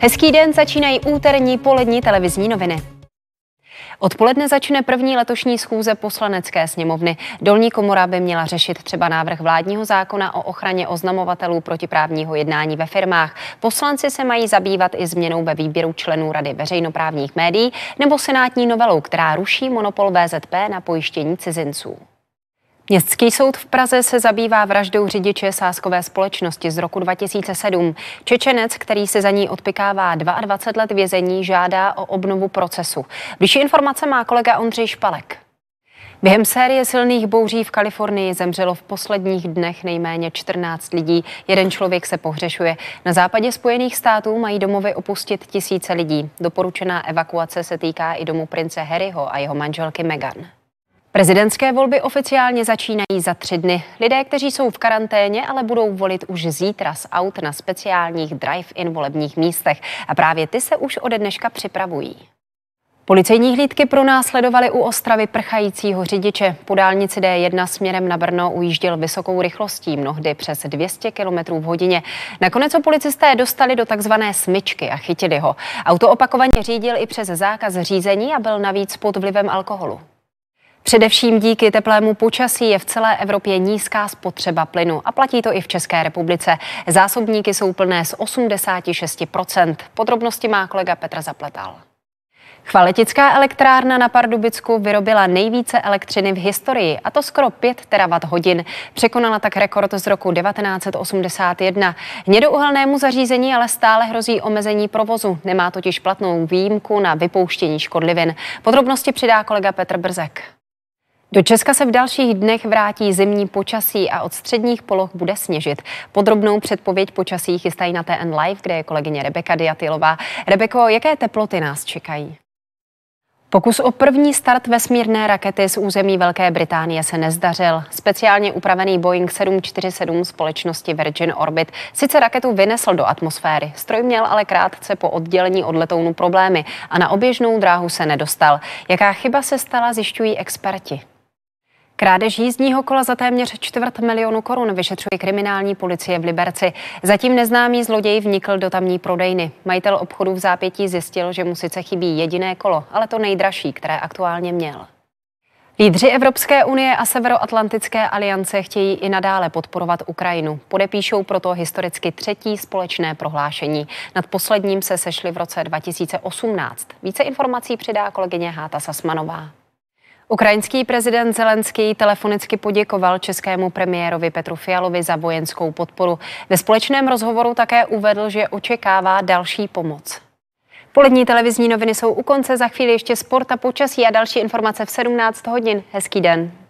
Hezký den, začínají úterní polední televizní noviny. Odpoledne začne první letošní schůze poslanecké sněmovny. Dolní komora by měla řešit třeba návrh vládního zákona o ochraně oznamovatelů protiprávního jednání ve firmách. Poslanci se mají zabývat i změnou ve výběru členů Rady veřejnoprávních médií nebo senátní novelou, která ruší monopol VZP na pojištění cizinců. Městský soud v Praze se zabývá vraždou řidiče sáskové společnosti z roku 2007. Čečenec, který se za ní odpikává 22 let vězení, žádá o obnovu procesu. Blížší informace má kolega Ondřej Špalek. Během série silných bouří v Kalifornii zemřelo v posledních dnech nejméně 14 lidí. Jeden člověk se pohřešuje. Na západě Spojených států mají domovy opustit tisíce lidí. Doporučená evakuace se týká i domu prince Harryho a jeho manželky Meghan. Prezidentské volby oficiálně začínají za tři dny. Lidé, kteří jsou v karanténě, ale budou volit už zítra z aut na speciálních drive-in volebních místech. A právě ty se už ode dneška připravují. Policejní hlídky pronásledovaly u Ostravy prchajícího řidiče. Po dálnici D1 směrem na Brno ujížděl vysokou rychlostí, mnohdy přes 200 km v hodině. Nakonec ho policisté dostali do takzvané smyčky a chytili ho. Auto opakovaně řídil i přes zákaz řízení a byl navíc pod vlivem alkoholu. Především díky teplému počasí je v celé Evropě nízká spotřeba plynu a platí to i v České republice. Zásobníky jsou plné z 86%. Podrobnosti má kolega Petr Zapletal. Chvaletická elektrárna na Pardubicku vyrobila nejvíce elektřiny v historii, a to skoro 5 terawatt hodin. Překonala tak rekord z roku 1981. Hnědouhelnému zařízení ale stále hrozí omezení provozu. Nemá totiž platnou výjimku na vypouštění škodlivin. Podrobnosti přidá kolega Petr Brzek. Do Česka se v dalších dnech vrátí zimní počasí a od středních poloh bude sněžit. Podrobnou předpověď počasí chystají na TN Live, kde je kolegyně Rebeka Diatilová. Rebeko, jaké teploty nás čekají? Pokus o první start vesmírné rakety z území Velké Británie se nezdařil. Speciálně upravený Boeing 747 společnosti Virgin Orbit sice raketu vynesl do atmosféry, stroj měl ale krátce po oddělení od letounu problémy a na oběžnou dráhu se nedostal. Jaká chyba se stala, zjišťují experti. Krádež jízdního kola za téměř čtvrt milionu korun vyšetřuje kriminální policie v Liberci. Zatím neznámý zloděj vnikl do tamní prodejny. Majitel obchodu v zápětí zjistil, že mu sice chybí jediné kolo, ale to nejdražší, které aktuálně měl. Lídři Evropské unie a Severoatlantické aliance chtějí i nadále podporovat Ukrajinu. Podepíšou proto historicky třetí společné prohlášení. Nad posledním se sešli v roce 2018. Více informací přidá kolegyně Háta Sasmanová. Ukrajinský prezident Zelenský telefonicky poděkoval českému premiérovi Petru Fialovi za vojenskou podporu. Ve společném rozhovoru také uvedl, že očekává další pomoc. Polední televizní noviny jsou u konce, za chvíli ještě sport a počasí a další informace v 17 hodin. Hezký den.